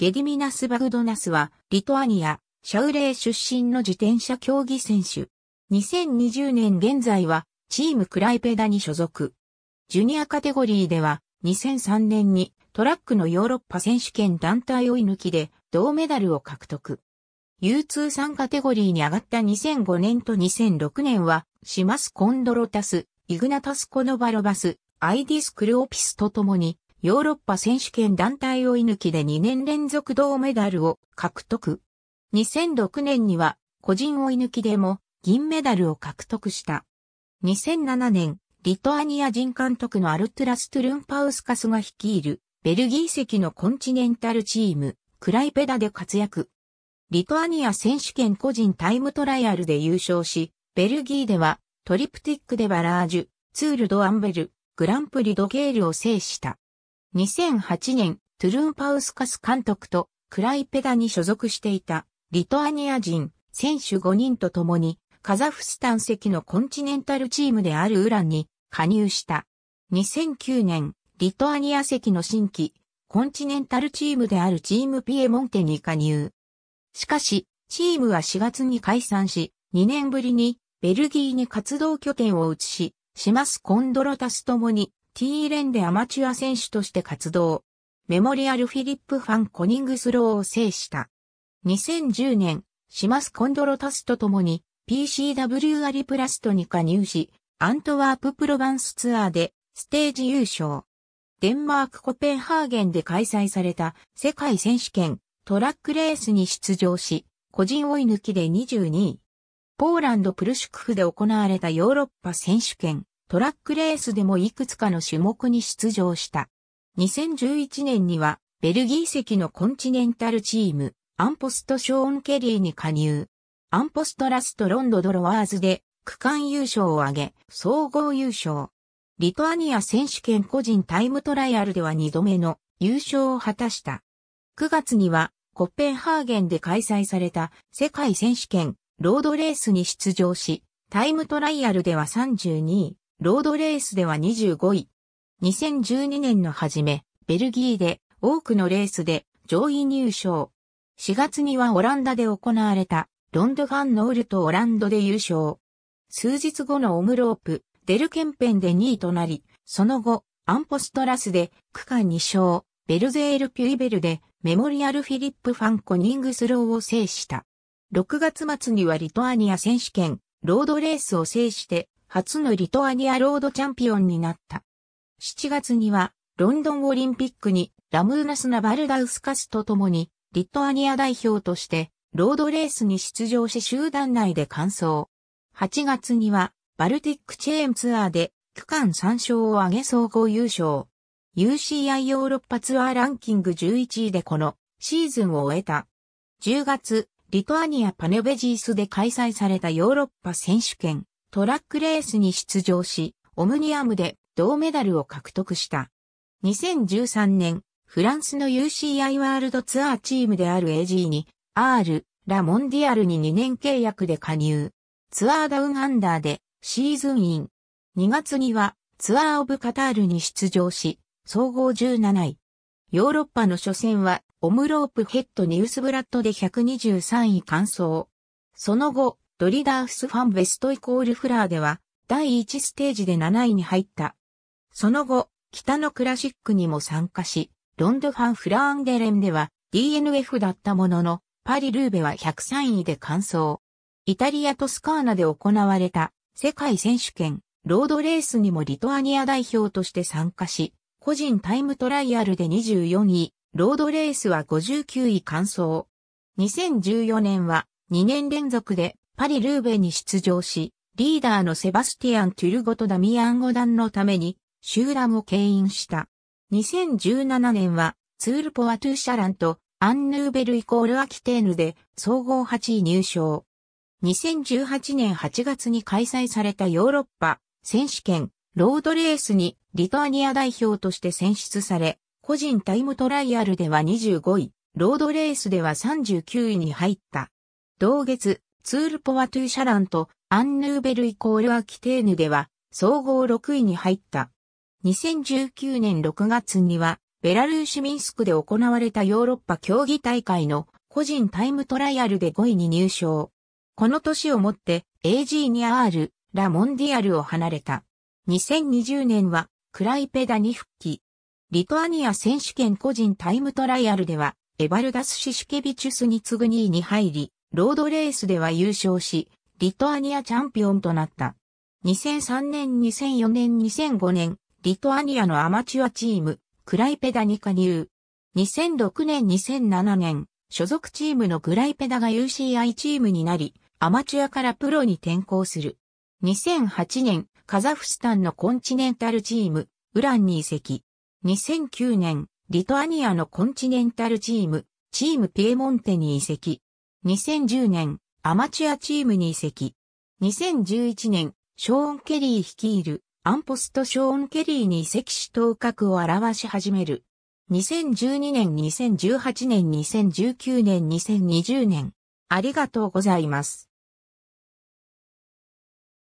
ゲディミナス・バグドナスは、リトアニア、シャウレー出身の自転車競技選手。2020年現在は、チームクライペダに所属。ジュニアカテゴリーでは、2003年にトラックのヨーロッパ選手権団体追い抜きで銅メダルを獲得。U23 カテゴリーに上がった2005年と2006年は、シマス・コンドロタス、イグナタス・コノバロバス、アイディス・クルオピスと共にヨーロッパ選手権団体追い抜きで2年連続銅メダルを獲得。2006年には個人追い抜きでも銀メダルを獲得した。2007年、リトアニア人監督のアルトゥラス・トゥルンパウスカスが率いるベルギー籍のコンチネンタルチーム、クライペダで活躍。リトアニア選手権個人タイムトライアルで優勝し、ベルギーではトリプティック・デ・バラージュ、ツール・ド・アンベル、グランプリ・ド・ゲールを制した。2008年、トゥルンパウスカス監督とクライペダに所属していたリトアニア人選手5人と共にカザフスタン籍のコンチネンタルチームであるウランに加入した。2009年、リトアニア籍の新規コンチネンタルチームであるチームピエモンテに加入。しかし、チームは4月に解散し、2年ぶりにベルギーに活動拠点を移し、シマス・コンドロタスともに T レンでアマチュア選手として活動。メモリアルフィリップ・ファン・コニングスローを制した。2010年、シマス・コンドロタスと共に PCW アリプラストに加入し、アントワープ・プロバンスツアーでステージ優勝。デンマーク・コペンハーゲンで開催された世界選手権トラックレースに出場し、個人追い抜きで22位。ポーランド・プルシュクフで行われたヨーロッパ選手権トラックレースでもいくつかの種目に出場した。2011年には、ベルギー籍のコンチネンタルチーム、アンポスト・ショーン・ケリーに加入。アンポスト・ラスト・ロンド・ドロワーズで、区間優勝を挙げ、総合優勝。リトアニア選手権個人タイムトライアルでは2度目の優勝を果たした。9月には、コッペンハーゲンで開催された世界選手権ロードレースに出場し、タイムトライアルでは32位。ロードレースでは25位。2012年の初め、ベルギーで多くのレースで上位入賞。4月にはオランダで行われたロンドファンノールとオランドで優勝。数日後のオムロープ、デルケンペンで2位となり、その後、アンポストラスで区間2勝、ベルゼール・ピュイベルでメモリアル・フィリップ・ファン・コニングスローを制した。6月末にはリトアニア選手権、ロードレースを制して初のリトアニアロードチャンピオンになった。7月には、ロンドンオリンピックにラムーナス・ナバルダウスカスと共に、リトアニア代表として、ロードレースに出場し集団内で完走。8月には、バルティックチェーンツアーで、区間3勝を挙げ総合優勝。UCI ヨーロッパツアーランキング11位でこのシーズンを終えた。10月、リトアニアパネベジースで開催されたヨーロッパ選手権。トラックレースに出場し、オムニアムで銅メダルを獲得した。2013年、フランスの UCI ワールドツアーチームである AG に、R、ラ・モンディアルに2年契約で加入。ツアーダウンアンダーでシーズンイン。2月にはツアーオブカタールに出場し、総合17位。ヨーロッパの初戦はオムロープヘッドニュースブラッドで123位完走。その後、ドリダースファンベストイコールフラーでは、第1ステージで7位に入った。その後、北のクラシックにも参加し、ロンドファン・フラーンゲレンでは DNF だったものの、パリ・ルーベは103位で完走。イタリア・トスカーナで行われた世界選手権、ロードレースにもリトアニア代表として参加し、個人タイムトライアルで24位、ロードレースは59位完走。2014年は2年連続でパリ・ルーベに出場し、リーダーのセバスティアン・トゥルゴとダミアン・ゴダンのために、集団を牽引した。2017年は、ツール・ポワ・トゥ・シャランと、アンヌーベルイコール・アキテーヌで、総合8位入賞。2018年8月に開催されたヨーロッパ選手権ロードレースにリトアニア代表として選出され、個人タイムトライアルでは25位、ロードレースでは39位に入った。同月、ツールポワトゥーシャランとアンヌーベルイコールアキテーヌでは総合6位に入った。2019年6月にはベラルーシミンスクで行われたヨーロッパ競技大会の個人タイムトライアルで5位に入賞。この年をもって a g ー r ラモンディアルを離れた。2020年はクライペダに復帰。リトアニア選手権個人タイムトライアルではエバルダス・シシケビチュスに次ぐ2位に入り、ロードレースでは優勝し、リトアニアチャンピオンとなった。2003年、2004年、2005年、リトアニアのアマチュアチーム、クライペダに加入。2006年、2007年、所属チームのクライペダが UCI チームになり、アマチュアからプロに転向する。2008年、カザフスタンのコンチネンタルチーム、ウランに移籍。2009年、リトアニアのコンチネンタルチーム、チームピエモンテに移籍。2010年、アマチュアチームに移籍。2011年、ショーン・ケリー率いるアンポスト・ショーン・ケリーに移籍し頭角を表し始める。2012年、2018年、2019年、2020年。ありがとうございます。